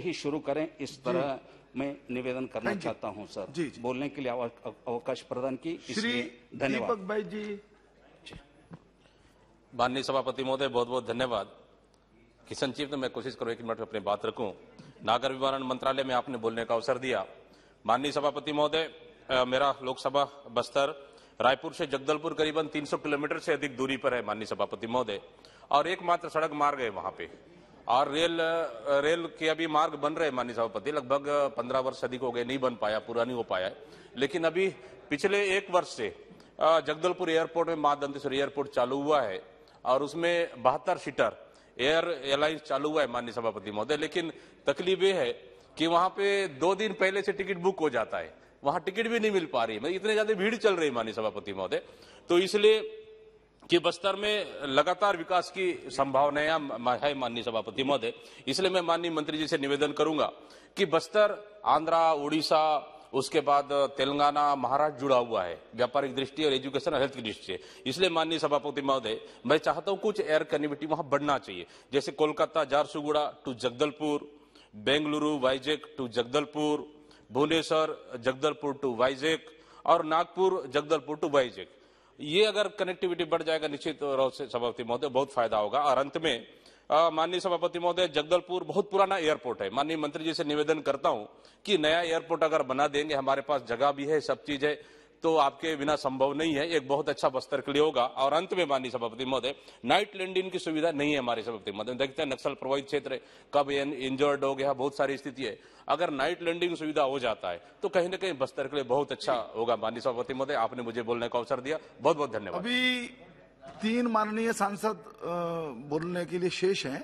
ही शुरू करें इस तरह मैं निवेदन करना चाहता हूं सर जी, जी। बोलने के लिए अवकाश प्रदान की श्री धन्यवाद दीपक भाई जी, माननीय सभापति महोदय बहुत बहुत धन्यवाद कि तो मैं कोशिश करूं एक मिनट अपनी बात रखूं नागर विमानन मंत्रालय में आपने बोलने का अवसर दिया माननीय सभापति महोदय मेरा लोकसभा बस्तर रायपुर से जगदलपुर करीबन 300 किलोमीटर से अधिक दूरी पर है माननीय सभापति महोदय और एकमात्र सड़क मार्ग है वहां पे और रेल रेल के अभी मार्ग बन रहे माननीय सभापति लगभग पंद्रह वर्ष अधिक हो गए नहीं बन पाया पूरा नहीं हो पाया लेकिन अभी पिछले एक वर्ष से जगदलपुर एयरपोर्ट में माँ दंतेश्वरी एयरपोर्ट चालू हुआ है और उसमें बहत्तर सीटर एयर एयरलाइंस चालू हुआ है माननीय सभापति महोदय लेकिन तकलीफ ये है कि वहां पे दो दिन पहले से टिकट बुक हो जाता है वहां टिकट भी नहीं मिल पा रही है मतलब इतने ज्यादा भीड़ चल रही है माननीय सभापति महोदय तो इसलिए कि बस्तर में लगातार विकास की संभावनाएं है माननीय सभापति महोदय इसलिए मैं माननीय मंत्री जी से निवेदन करूंगा कि बस्तर आंध्रा उड़ीसा उसके बाद तेलंगाना महाराष्ट्र जुड़ा हुआ है व्यापारिक दृष्टि और एजुकेशन हेल्थ की दृष्टि से इसलिए माननीय सभापति महोदय मैं चाहता हूं कुछ एयर कनेक्टिविटी वहां बढ़ना चाहिए जैसे Kolkata Jharsuguda to Jagdalpur Bengaluru Vizag to Jagdalpur Bhubaneswar Jagdalpur to Vizag और नागपुर जगदलपुर टू वाइजेक ये अगर कनेक्टिविटी बढ़ जाएगा निश्चित रूप से सभापति महोदय बहुत फायदा होगा और अंत में माननीय सभापति महोदय जगदलपुर बहुत पुराना एयरपोर्ट है माननीय मंत्री जी से निवेदन करता हूं कि नया एयरपोर्ट अगर बना देंगे हमारे पास जगह भी है सब चीज है तो आपके बिना संभव नहीं है एक बहुत अच्छा बस्तर के लिए होगा और अंत में माननीय सभापति महोदय नाइट लैंडिंग की सुविधा नहीं है हमारे सभापति महोदय देखते हैं नक्सल प्रभावित क्षेत्र कब इंजर्ड हो गया बहुत सारी स्थिति है अगर नाइट लैंडिंग सुविधा हो जाता है तो कहीं ना कहीं बस्तर के लिए बहुत अच्छा होगा माननीय सभापति महोदय आपने मुझे बोलने का अवसर दिया बहुत बहुत धन्यवाद अभी तीन माननीय सांसद बोलने के लिए शेष है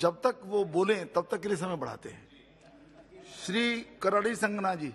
जब तक वो बोले तब तक के लिए समय बढ़ाते हैं श्री करड़ी संगना जी